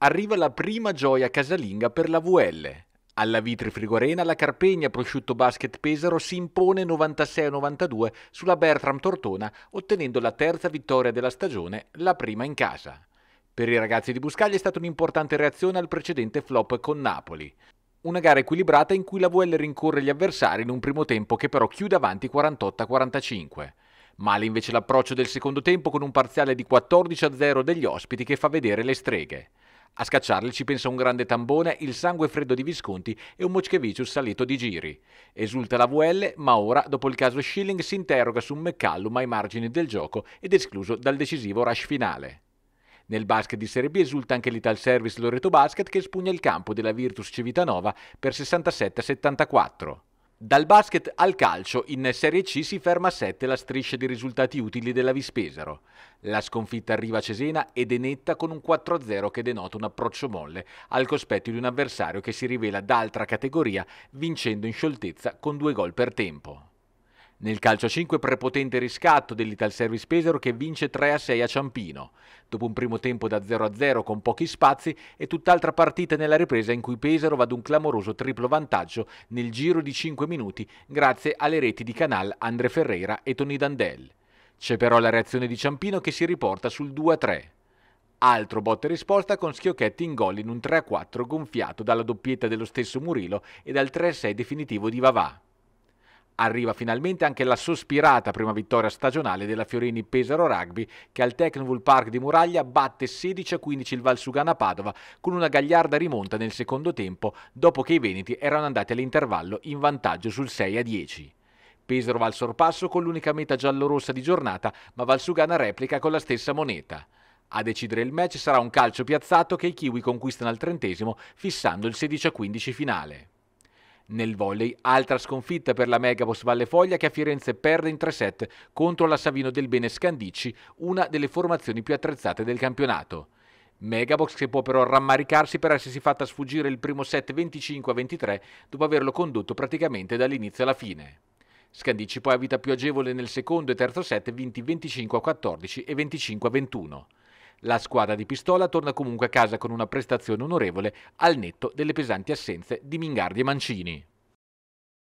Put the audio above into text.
Arriva la prima gioia casalinga per la VL. Alla Vitri Frigorena la Carpegna Prosciutto Basket Pesaro si impone 96-92 sulla Bertram Tortona, ottenendo la terza vittoria della stagione, la prima in casa. Per i ragazzi di Buscaglia è stata un'importante reazione al precedente flop con Napoli. Una gara equilibrata in cui la VL rincorre gli avversari in un primo tempo che però chiude avanti 48-45. Male invece l'approccio del secondo tempo con un parziale di 14-0 degli ospiti che fa vedere le streghe. A scacciarli ci pensa un grande tambone, il sangue freddo di Visconti e un Moschevicius salito di giri. Esulta la VL, ma ora, dopo il caso Schilling, si interroga su un McCallum ai margini del gioco ed escluso dal decisivo rush finale. Nel basket di Serie B esulta anche l'Ital Service Loreto Basket che spugna il campo della Virtus Civitanova per 67-74. Dal basket al calcio, in Serie C si ferma a 7 la striscia di risultati utili della Vispesaro. La sconfitta arriva a Cesena ed è netta con un 4-0 che denota un approccio molle al cospetto di un avversario che si rivela d'altra categoria vincendo in scioltezza con due gol per tempo. Nel calcio a 5 prepotente riscatto dell'Ital Service Pesaro che vince 3-6 a, a Ciampino. Dopo un primo tempo da 0-0 con pochi spazi e tutt'altra partita nella ripresa in cui Pesaro va ad un clamoroso triplo vantaggio nel giro di 5 minuti grazie alle reti di Canal, Andre Ferreira e Tony Dandel. C'è però la reazione di Ciampino che si riporta sul 2-3. Altro botte e risposta con Schiocchetti in gol in un 3-4 gonfiato dalla doppietta dello stesso Murilo e dal 3-6 definitivo di Vavà. Arriva finalmente anche la sospirata prima vittoria stagionale della Fiorini Pesaro Rugby che al Technovul Park di Muraglia batte 16-15 il Valsugana Padova con una gagliarda rimonta nel secondo tempo dopo che i Veneti erano andati all'intervallo in vantaggio sul 6-10. Pesaro va al sorpasso con l'unica meta giallorossa di giornata, ma Valsugana replica con la stessa moneta. A decidere il match sarà un calcio piazzato che i Kiwi conquistano al trentesimo, fissando il 16-15 finale. Nel volley, altra sconfitta per la Megabos Valle Foglia che a Firenze perde in tre set contro la Savino del Bene Scandici, una delle formazioni più attrezzate del campionato. Megabox che può però rammaricarsi per essersi fatta sfuggire il primo set 25-23 dopo averlo condotto praticamente dall'inizio alla fine. Scandici poi ha vita più agevole nel secondo e terzo set vinti 25-14 e 25-21. La squadra di Pistola torna comunque a casa con una prestazione onorevole al netto delle pesanti assenze di Mingardi e Mancini.